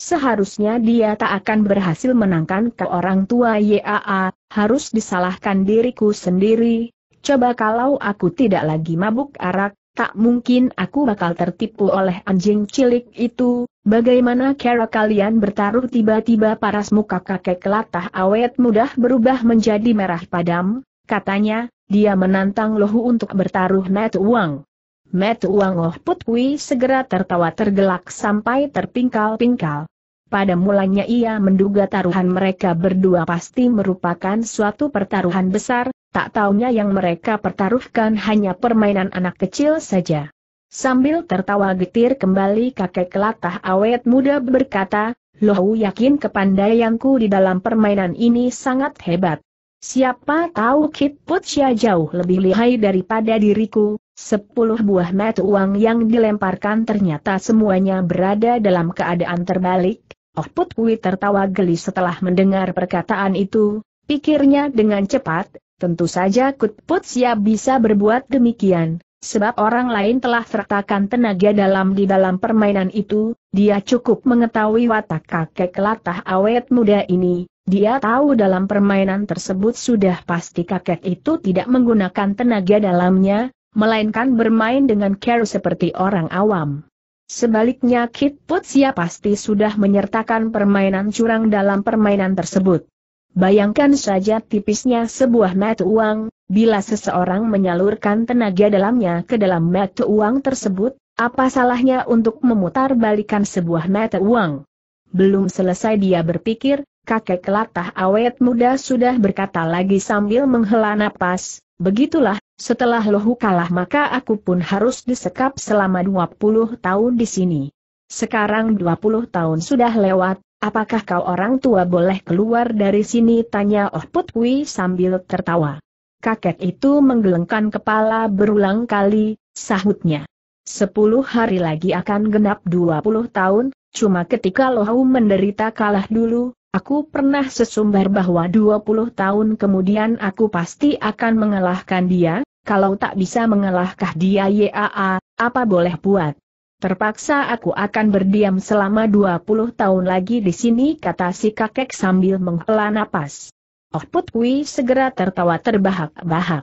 Seharusnya dia tak akan berhasil menangkan ke orang tua YAA, harus disalahkan diriku sendiri. Coba kalau aku tidak lagi mabuk arak, tak mungkin aku bakal tertipu oleh anjing cilik itu. Bagaimana cara kalian bertaruh tiba-tiba paras muka kakek kelatah awet mudah berubah menjadi merah padam? Katanya, dia menantang lohu untuk bertaruh net uang. Met Wang Oh Put segera tertawa tergelak sampai terpingkal-pingkal. Pada mulanya ia menduga taruhan mereka berdua pasti merupakan suatu pertaruhan besar, tak taunya yang mereka pertaruhkan hanya permainan anak kecil saja. Sambil tertawa getir kembali kakek kelatah awet muda berkata, Lohu yakin kepandaianku di dalam permainan ini sangat hebat. Siapa tahu Kit Putsia jauh lebih lihai daripada diriku, Sepuluh buah mata uang yang dilemparkan ternyata semuanya berada dalam keadaan terbalik. Oh Put Kui tertawa geli setelah mendengar perkataan itu, pikirnya dengan cepat, tentu saja Kut Put siap bisa berbuat demikian, sebab orang lain telah sertakan tenaga dalam di dalam permainan itu, dia cukup mengetahui watak kakek latah awet muda ini, dia tahu dalam permainan tersebut sudah pasti kakek itu tidak menggunakan tenaga dalamnya, melainkan bermain dengan care seperti orang awam. Sebaliknya Kit Putsia pasti sudah menyertakan permainan curang dalam permainan tersebut. Bayangkan saja tipisnya sebuah mata uang, bila seseorang menyalurkan tenaga dalamnya ke dalam mata uang tersebut, apa salahnya untuk memutar balikan sebuah mata uang? Belum selesai dia berpikir, kakek Latah awet muda sudah berkata lagi sambil menghela napas, begitulah setelah lohu kalah maka aku pun harus disekap selama 20 tahun di sini. Sekarang 20 tahun sudah lewat, apakah kau orang tua boleh keluar dari sini? Tanya Oh Putwi sambil tertawa. Kakek itu menggelengkan kepala berulang kali, sahutnya. Sepuluh hari lagi akan genap dua puluh tahun, cuma ketika Lohau menderita kalah dulu, aku pernah sesumbar bahwa dua puluh tahun kemudian aku pasti akan mengalahkan dia, kalau tak bisa mengalahkah dia YAA, apa boleh buat? Terpaksa aku akan berdiam selama 20 tahun lagi di sini kata si kakek sambil menghela napas. Oh Put segera tertawa terbahak-bahak.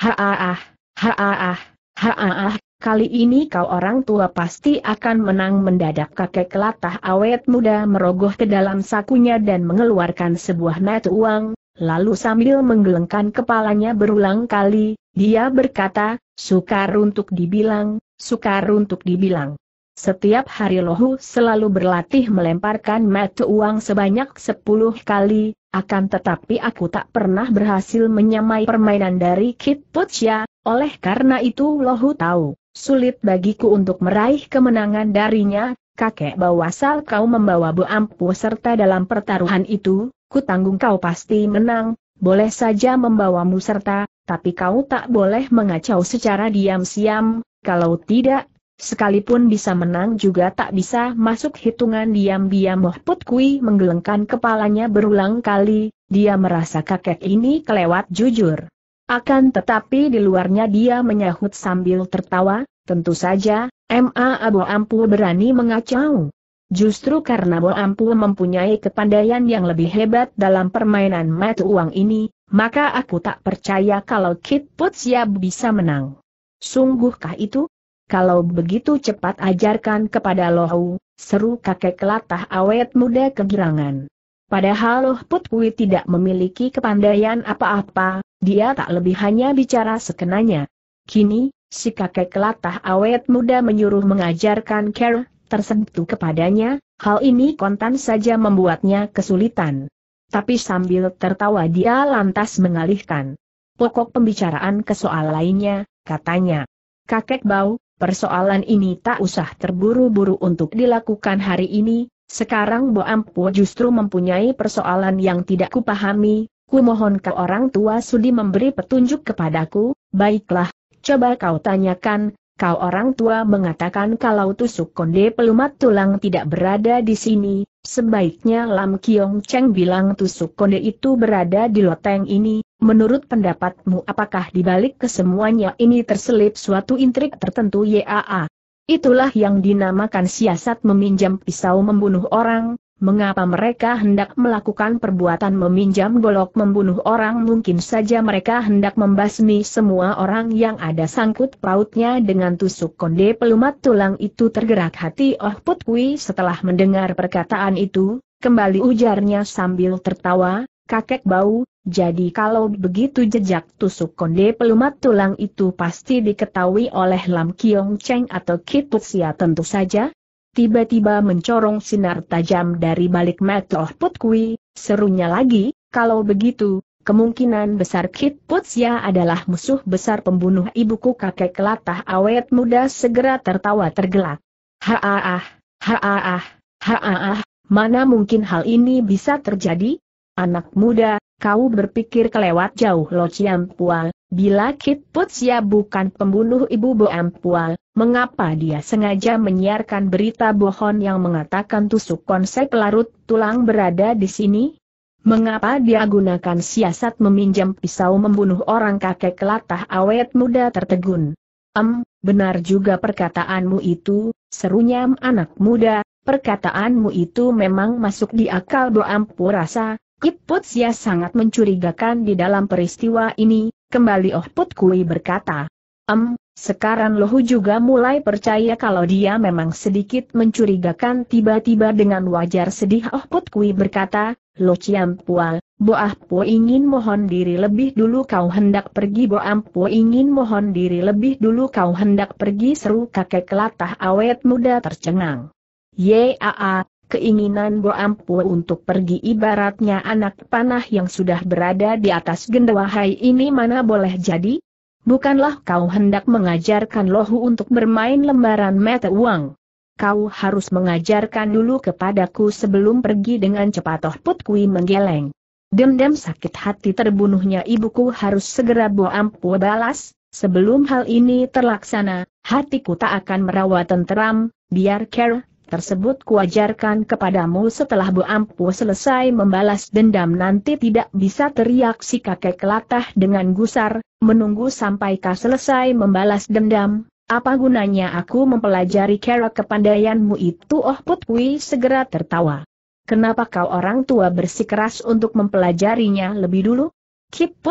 Haaah, haaah, haaah, kali ini kau orang tua pasti akan menang mendadak kakek latah awet muda merogoh ke dalam sakunya dan mengeluarkan sebuah net uang, Lalu sambil menggelengkan kepalanya berulang kali, dia berkata, sukar untuk dibilang, sukar untuk dibilang. Setiap hari Lohu selalu berlatih melemparkan mata uang sebanyak sepuluh kali, akan tetapi aku tak pernah berhasil menyamai permainan dari Kit Putsya, oleh karena itu Lohu tahu, sulit bagiku untuk meraih kemenangan darinya, kakek bawasal kau membawa Bu Ampu serta dalam pertaruhan itu, kutanggung kau pasti menang, boleh saja membawamu serta, tapi kau tak boleh mengacau secara diam-siam, kalau tidak, sekalipun bisa menang juga tak bisa masuk hitungan diam-diam Mohput Kui menggelengkan kepalanya berulang kali, dia merasa kakek ini kelewat jujur. Akan tetapi di luarnya dia menyahut sambil tertawa, tentu saja, M.A. Abu Ampu berani mengacau. Justru karena Bo Ampu mempunyai kepandaian yang lebih hebat dalam permainan mata uang ini, maka aku tak percaya kalau Kit Put Siap bisa menang. Sungguhkah itu? Kalau begitu cepat ajarkan kepada Lohu, seru kakek kelatah awet muda kegirangan. Padahal Loh Put Kui tidak memiliki kepandaian apa-apa, dia tak lebih hanya bicara sekenanya. Kini, Si kakek kelatah awet muda menyuruh mengajarkan care, tersentuh kepadanya, hal ini kontan saja membuatnya kesulitan. Tapi sambil tertawa dia lantas mengalihkan pokok pembicaraan ke soal lainnya, katanya. Kakek bau, persoalan ini tak usah terburu-buru untuk dilakukan hari ini, sekarang Bo Ampu justru mempunyai persoalan yang tidak kupahami, ku mohon ke orang tua sudi memberi petunjuk kepadaku, baiklah, Coba kau tanyakan, kau orang tua mengatakan kalau tusuk konde pelumat tulang tidak berada di sini, sebaiknya Lam Kiong Cheng bilang tusuk konde itu berada di loteng ini, menurut pendapatmu apakah dibalik kesemuanya ini terselip suatu intrik tertentu YAA? Itulah yang dinamakan siasat meminjam pisau membunuh orang, Mengapa mereka hendak melakukan perbuatan meminjam golok membunuh orang mungkin saja mereka hendak membasmi semua orang yang ada sangkut pautnya dengan tusuk konde pelumat tulang itu tergerak hati Oh Put setelah mendengar perkataan itu, kembali ujarnya sambil tertawa, kakek bau, jadi kalau begitu jejak tusuk konde pelumat tulang itu pasti diketahui oleh Lam Kiong Cheng atau Sia tentu saja, tiba-tiba mencorong sinar tajam dari balik metoh putkui, serunya lagi, kalau begitu, kemungkinan besar Kit Putsia adalah musuh besar pembunuh ibuku kakek kelatah awet muda segera tertawa tergelak. ha-ah-ah, mana mungkin hal ini bisa terjadi? Anak muda, kau berpikir kelewat jauh Lo Pual, bila Kit Putsia ya bukan pembunuh ibu Pual, mengapa dia sengaja menyiarkan berita bohong yang mengatakan tusuk konsep larut tulang berada di sini? Mengapa dia gunakan siasat meminjam pisau membunuh orang kakek latah awet muda tertegun? Em, benar juga perkataanmu itu, serunya anak muda, perkataanmu itu memang masuk di akal Boampu rasa, Sia sangat mencurigakan di dalam peristiwa ini, kembali Oh Put Kui berkata. Em, sekarang Lohu juga mulai percaya kalau dia memang sedikit mencurigakan tiba-tiba dengan wajar sedih Oh Put Kui berkata, Lo Chiam Pua, Bo Ah ingin mohon diri lebih dulu kau hendak pergi Bo Am ingin mohon diri lebih dulu kau hendak pergi seru kakek kelatah awet muda tercengang. Yaa, Keinginan ampu untuk pergi ibaratnya anak panah yang sudah berada di atas hai ini mana boleh jadi? Bukanlah kau hendak mengajarkan lohu untuk bermain lembaran mata uang. Kau harus mengajarkan dulu kepadaku sebelum pergi dengan cepat toh putkui menggeleng. Dendam sakit hati terbunuhnya ibuku harus segera ampu balas, Sebelum hal ini terlaksana, hatiku tak akan merawat tenteram, biar Ker tersebut kuajarkan kepadamu setelah Bu Ampu selesai membalas dendam nanti tidak bisa teriak si kakek kelatah dengan gusar, menunggu sampai kau selesai membalas dendam, apa gunanya aku mempelajari cara kepandaianmu itu Oh putwi, segera tertawa. Kenapa kau orang tua bersikeras untuk mempelajarinya lebih dulu? Kip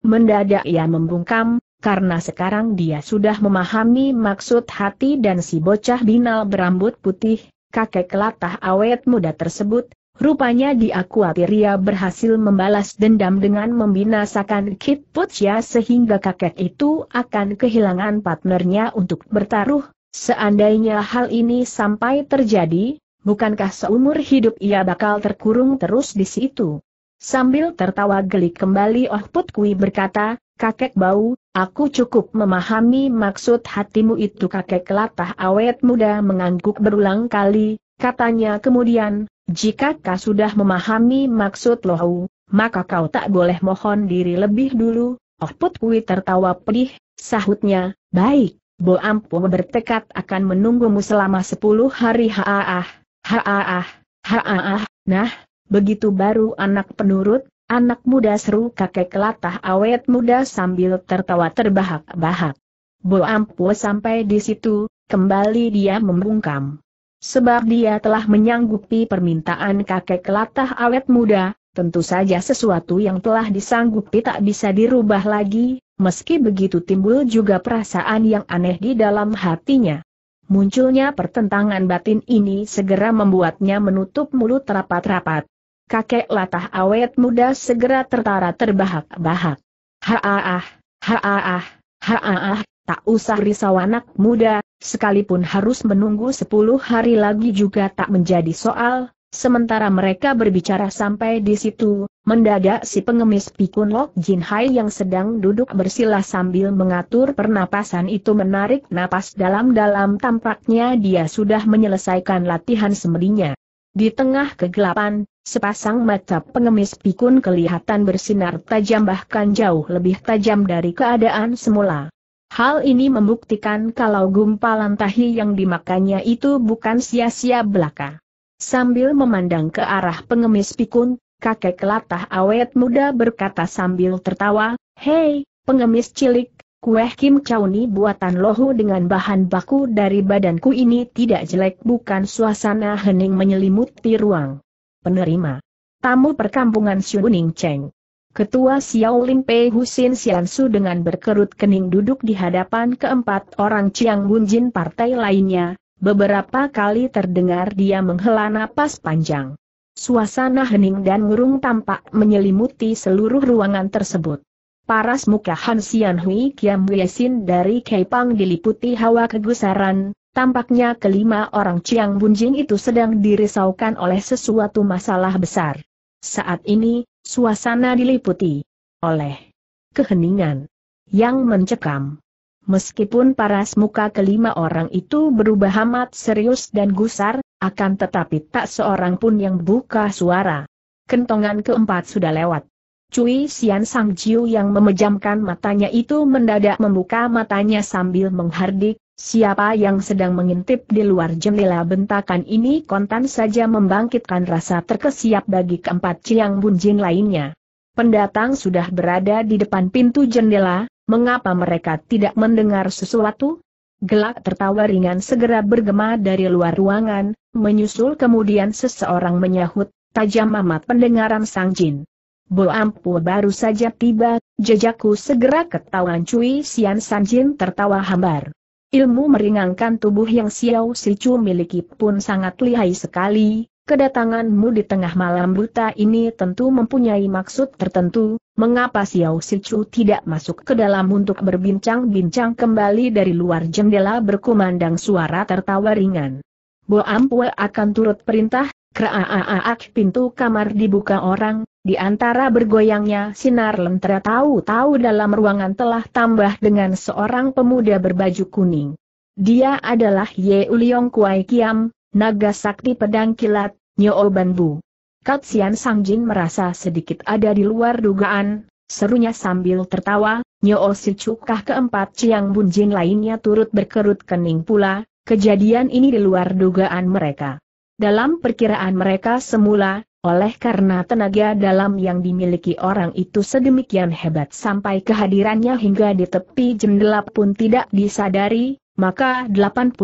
Mendadak ia membungkam, karena sekarang dia sudah memahami maksud hati dan si bocah binal berambut putih, kakek latah awet muda tersebut, rupanya dia khawatir ia berhasil membalas dendam dengan membinasakan Kit Putia ya sehingga kakek itu akan kehilangan partnernya untuk bertaruh, seandainya hal ini sampai terjadi, bukankah seumur hidup ia bakal terkurung terus di situ? Sambil tertawa geli kembali Oh Put berkata, kakek bau, Aku cukup memahami maksud hatimu itu kakek latah awet muda mengangguk berulang kali, katanya kemudian, jika kau sudah memahami maksud lohu, maka kau tak boleh mohon diri lebih dulu, oh putkui tertawa pedih, sahutnya, baik, Bo Ampuh bertekad akan menunggumu selama sepuluh hari haaah, haaah, haaah, nah, begitu baru anak penurut, Anak muda seru kakek kelatah awet muda sambil tertawa terbahak-bahak. Bo Ampu sampai di situ, kembali dia membungkam. Sebab dia telah menyanggupi permintaan kakek kelatah awet muda, tentu saja sesuatu yang telah disanggupi tak bisa dirubah lagi, meski begitu timbul juga perasaan yang aneh di dalam hatinya. Munculnya pertentangan batin ini segera membuatnya menutup mulut rapat-rapat kakek latah awet muda segera tertara terbahak-bahak. Haaah, haaah, haaah, tak usah risau anak muda, sekalipun harus menunggu sepuluh hari lagi juga tak menjadi soal, sementara mereka berbicara sampai di situ, mendadak si pengemis pikun Lok Jin Hai yang sedang duduk bersila sambil mengatur pernapasan itu menarik napas dalam-dalam tampaknya dia sudah menyelesaikan latihan semedinya. Di tengah kegelapan, Sepasang mata pengemis pikun kelihatan bersinar tajam bahkan jauh lebih tajam dari keadaan semula. Hal ini membuktikan kalau gumpalan tahi yang dimakannya itu bukan sia-sia belaka. Sambil memandang ke arah pengemis pikun, kakek kelatah awet muda berkata sambil tertawa, Hei, pengemis cilik, kueh Kim Chauni buatan lohu dengan bahan baku dari badanku ini tidak jelek bukan suasana hening menyelimuti ruang. Penerima. Tamu perkampungan Xuning Cheng. Ketua Xiaolin Pei Husin Xiansu dengan berkerut kening duduk di hadapan keempat orang Chiang Bunjin partai lainnya, beberapa kali terdengar dia menghela napas panjang. Suasana hening dan murung tampak menyelimuti seluruh ruangan tersebut. Paras muka Han Xianhui Kiam Xin dari Kaipang diliputi hawa kegusaran, Tampaknya kelima orang Chiang Bunjing itu sedang dirisaukan oleh sesuatu masalah besar. Saat ini, suasana diliputi oleh keheningan yang mencekam. Meskipun paras muka kelima orang itu berubah amat serius dan gusar, akan tetapi tak seorang pun yang buka suara. Kentongan keempat sudah lewat. Cui Sian Sang Jiu yang memejamkan matanya itu mendadak membuka matanya sambil menghardik, siapa yang sedang mengintip di luar jendela bentakan ini kontan saja membangkitkan rasa terkesiap bagi keempat Ciang Bunjin lainnya. Pendatang sudah berada di depan pintu jendela, mengapa mereka tidak mendengar sesuatu? Gelak tertawa ringan segera bergema dari luar ruangan, menyusul kemudian seseorang menyahut, tajam amat pendengaran Sang Jin. Bo Ampu baru saja tiba, jejakku segera ketahuan Cui Sian San Jin tertawa hambar. Ilmu meringankan tubuh yang Xiao silcu miliki pun sangat lihai sekali, kedatanganmu di tengah malam buta ini tentu mempunyai maksud tertentu, mengapa Xiao silcu tidak masuk ke dalam untuk berbincang-bincang kembali dari luar jendela berkumandang suara tertawa ringan. Bo Ampu akan turut perintah, Kraaaaak pintu kamar dibuka orang, di antara bergoyangnya sinar lentera tahu-tahu dalam ruangan telah tambah dengan seorang pemuda berbaju kuning. Dia adalah Ye Uliong Kuai Kiam, naga sakti pedang kilat, Nyo Ban Bu. Katsian Sangjin merasa sedikit ada di luar dugaan, serunya sambil tertawa, Nyo Cukah keempat Ciang Bunjin lainnya turut berkerut kening pula, kejadian ini di luar dugaan mereka. Dalam perkiraan mereka semula, oleh karena tenaga dalam yang dimiliki orang itu sedemikian hebat sampai kehadirannya hingga di tepi jendela pun tidak disadari, maka 80%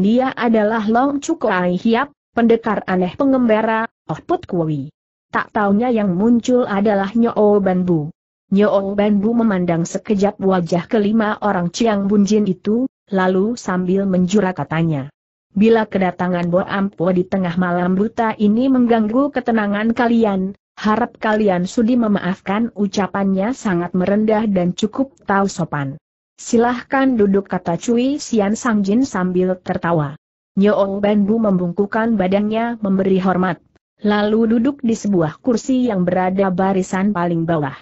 dia adalah Long Chukai Hiap, pendekar aneh pengembara, Oh Put Kui. Tak taunya yang muncul adalah Nyo Banbu. Nyo Banbu memandang sekejap wajah kelima orang Chiang Bunjin itu, lalu sambil menjura katanya. Bila kedatangan Bo Ampo di tengah malam buta ini mengganggu ketenangan kalian, harap kalian sudi memaafkan ucapannya sangat merendah dan cukup tahu sopan. Silahkan duduk kata Cui Sian Sang Jin sambil tertawa. Nyo Bu membungkukan badannya memberi hormat, lalu duduk di sebuah kursi yang berada barisan paling bawah.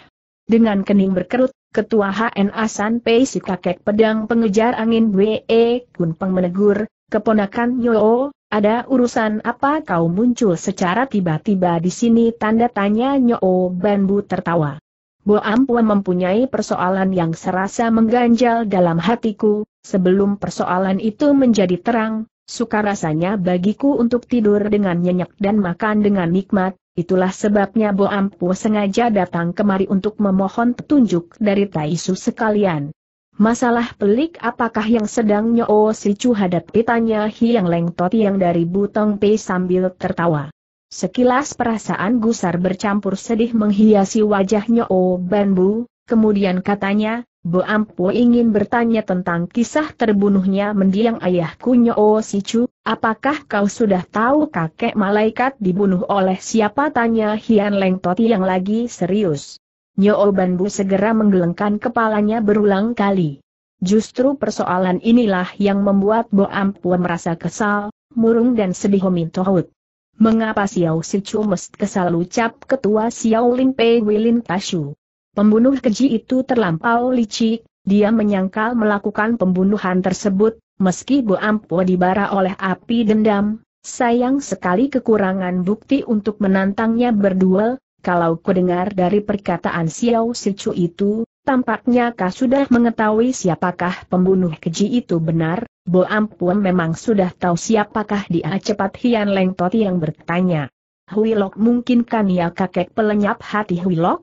Dengan kening berkerut, Ketua HNA Sanpei Pei si kakek pedang pengejar angin WE Kun Peng menegur, Keponakan Nyoo, ada urusan apa kau muncul secara tiba-tiba di sini? Tanda tanya Nyoo Bambu tertawa. Bo Ampuan mempunyai persoalan yang serasa mengganjal dalam hatiku, sebelum persoalan itu menjadi terang, sukar rasanya bagiku untuk tidur dengan nyenyak dan makan dengan nikmat, itulah sebabnya Bo Ampu sengaja datang kemari untuk memohon petunjuk dari Taisu sekalian. Masalah pelik apakah yang sedang Nyo Chu hadapi tanya Hiang Leng Toti yang dari Butong Pei sambil tertawa. Sekilas perasaan gusar bercampur sedih menghiasi wajah Nyo bambu. kemudian katanya, Bo Ampu ingin bertanya tentang kisah terbunuhnya mendiang ayahku Nyo Chu. apakah kau sudah tahu kakek malaikat dibunuh oleh siapa tanya hian Leng Toti yang lagi serius. Nyo Banbu segera menggelengkan kepalanya berulang kali. Justru persoalan inilah yang membuat Bo Ampua merasa kesal, murung dan sedih homintohut. Mengapa Xiao Chu mest kesal ucap ketua Xiao Lin Pei Wilin Tashu? Pembunuh keji itu terlampau licik, dia menyangkal melakukan pembunuhan tersebut, meski Bo Ampo dibara oleh api dendam, sayang sekali kekurangan bukti untuk menantangnya berduel, kalau dengar dari perkataan Xiao Sichu itu, tampaknya kau sudah mengetahui siapakah pembunuh keji itu benar, Bo Ampuan memang sudah tahu siapakah dia cepat Hian Leng Toti yang bertanya. Hui Huilok mungkinkan ya kakek pelenyap hati Hui Lok?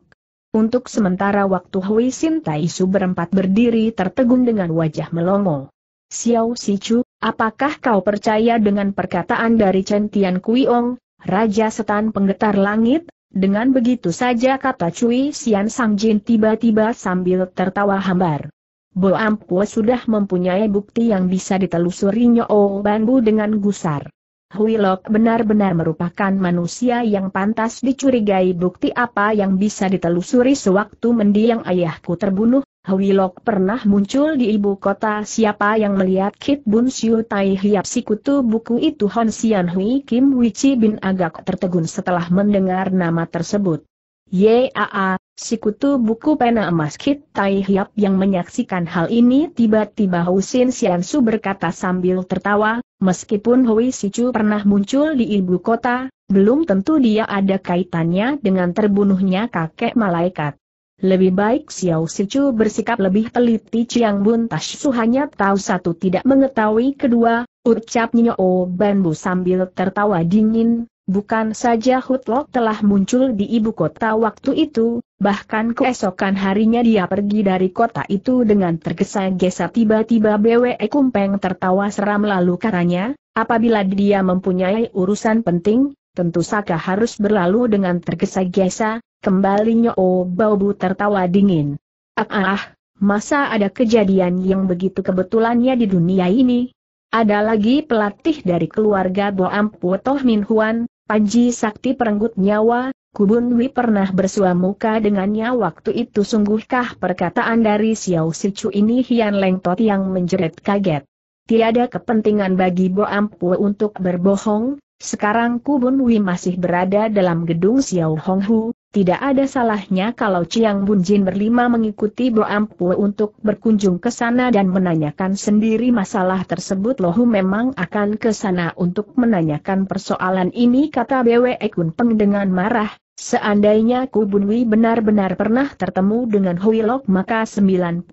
Untuk sementara waktu Hui Sin Tai Su berempat berdiri tertegun dengan wajah melongo. Xiao Sichu, apakah kau percaya dengan perkataan dari Chen Tian Kuiong, Raja Setan Penggetar Langit, dengan begitu saja kata Cui Sian Sang Jin tiba-tiba sambil tertawa hambar. Bo Ampu sudah mempunyai bukti yang bisa ditelusuri Nyo Banbu dengan gusar. Huilok benar-benar merupakan manusia yang pantas dicurigai bukti apa yang bisa ditelusuri sewaktu mendiang ayahku terbunuh, Hwilok pernah muncul di ibu kota siapa yang melihat Kit Bun Siu Tai Hiap si kutu buku itu Hon Sian Hui Kim Wichi bin agak tertegun setelah mendengar nama tersebut. Yaa, si kutu buku pena emas Kit Tai Hiap yang menyaksikan hal ini tiba-tiba Husin Sian Su berkata sambil tertawa, meskipun Hui Sichu pernah muncul di ibu kota, belum tentu dia ada kaitannya dengan terbunuhnya kakek malaikat. Lebih baik Xiao Sichu bersikap lebih teliti Chiang Bun Tashu hanya tahu satu tidak mengetahui kedua, ucap Nyo Banbu sambil tertawa dingin, bukan saja Hutlok telah muncul di ibu kota waktu itu, bahkan keesokan harinya dia pergi dari kota itu dengan tergesa-gesa tiba-tiba BWE Kumpeng tertawa seram lalu katanya, apabila dia mempunyai urusan penting, tentu Saka harus berlalu dengan tergesa-gesa, Kembali Nyo Baobu tertawa dingin. Ah, ah, ah, masa ada kejadian yang begitu kebetulannya di dunia ini? Ada lagi pelatih dari keluarga Boam Toh Min Huan, Panji Sakti perenggut nyawa, Kubun Wi pernah muka dengannya waktu itu sungguhkah perkataan dari Xiao Sichu ini Hian Tot yang menjerit kaget. Tiada kepentingan bagi Bo Ampu untuk berbohong, sekarang Kubun Wi masih berada dalam gedung Xiao Hong Hu, tidak ada salahnya kalau Chiang Bunjin berlima mengikuti Bo Ampu untuk berkunjung ke sana dan menanyakan sendiri masalah tersebut Lohu memang akan ke sana untuk menanyakan persoalan ini kata Bwe Kun Peng dengan marah, Seandainya Kubunwi benar-benar pernah bertemu dengan Huilok maka 90%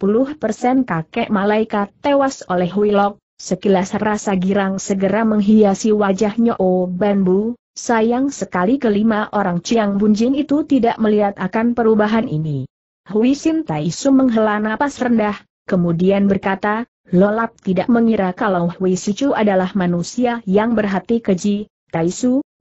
kakek malaikat tewas oleh Huilok. Sekilas rasa girang segera menghiasi wajahnya O Bu, Sayang sekali kelima orang Chiang Bunjin itu tidak melihat akan perubahan ini. Hui Sin Tai menghela napas rendah, kemudian berkata, Lolap tidak mengira kalau Hui adalah manusia yang berhati keji, Tai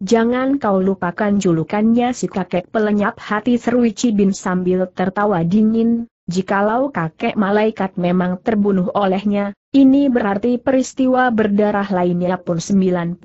jangan kau lupakan julukannya si kakek pelenyap hati Serwici Bin sambil tertawa dingin, jikalau kakek malaikat memang terbunuh olehnya, ini berarti peristiwa berdarah lainnya pun 90%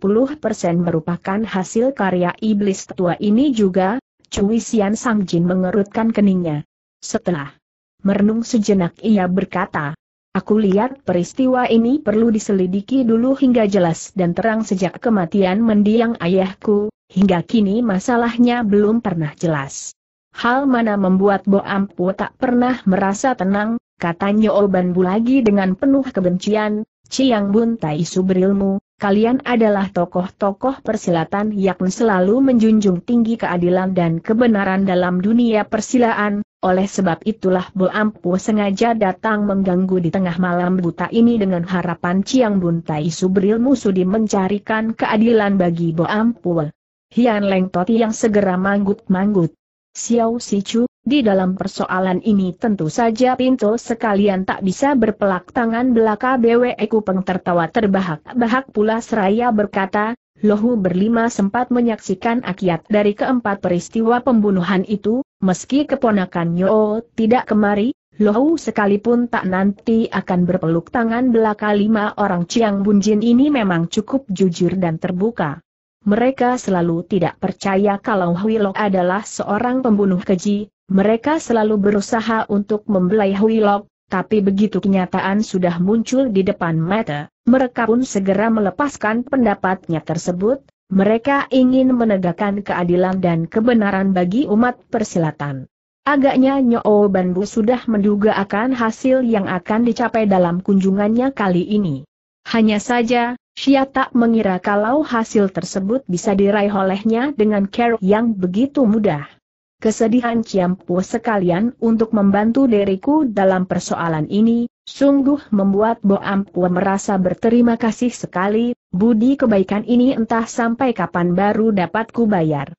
merupakan hasil karya iblis tua ini juga, Cui Sian Sang Jin mengerutkan keningnya. Setelah merenung sejenak ia berkata, Aku lihat peristiwa ini perlu diselidiki dulu hingga jelas dan terang sejak kematian mendiang ayahku, hingga kini masalahnya belum pernah jelas. Hal mana membuat Bo Ampu tak pernah merasa tenang, katanya Oban Bu lagi dengan penuh kebencian, Ciang Bun Tai Su berilmu, kalian adalah tokoh-tokoh persilatan yang selalu menjunjung tinggi keadilan dan kebenaran dalam dunia persilaan, oleh sebab itulah Bu Ampu sengaja datang mengganggu di tengah malam buta ini dengan harapan Ciang Bun Tai Su berilmu sudi mencarikan keadilan bagi Bu Ampu. Hian Leng Toti yang segera manggut-manggut. Xiao Chu. Di dalam persoalan ini tentu saja pintu sekalian tak bisa berpelak tangan belaka BW Eku Kupeng tertawa terbahak-bahak pula seraya berkata, Lohu berlima sempat menyaksikan akiat dari keempat peristiwa pembunuhan itu, meski keponakan Yo tidak kemari, Lohu sekalipun tak nanti akan berpeluk tangan belaka lima orang Ciang Bunjin ini memang cukup jujur dan terbuka. Mereka selalu tidak percaya kalau Huilok adalah seorang pembunuh keji, mereka selalu berusaha untuk membelai Huilok, tapi begitu kenyataan sudah muncul di depan mata, mereka pun segera melepaskan pendapatnya tersebut, mereka ingin menegakkan keadilan dan kebenaran bagi umat persilatan. Agaknya Nyoo Banbu sudah menduga akan hasil yang akan dicapai dalam kunjungannya kali ini. Hanya saja, Xia tak mengira kalau hasil tersebut bisa diraih olehnya dengan cara yang begitu mudah. Kesedihan Ciampu sekalian untuk membantu diriku dalam persoalan ini, sungguh membuat Bo Ampu merasa berterima kasih sekali, budi kebaikan ini entah sampai kapan baru dapat kubayar.